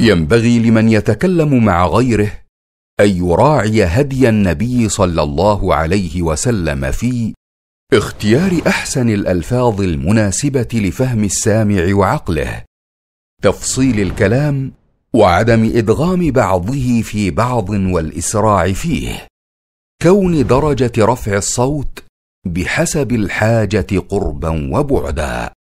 ينبغي لمن يتكلم مع غيره ان يراعي هدي النبي صلى الله عليه وسلم في اختيار احسن الالفاظ المناسبه لفهم السامع وعقله تفصيل الكلام وعدم ادغام بعضه في بعض والاسراع فيه كون درجه رفع الصوت بحسب الحاجه قربا وبعدا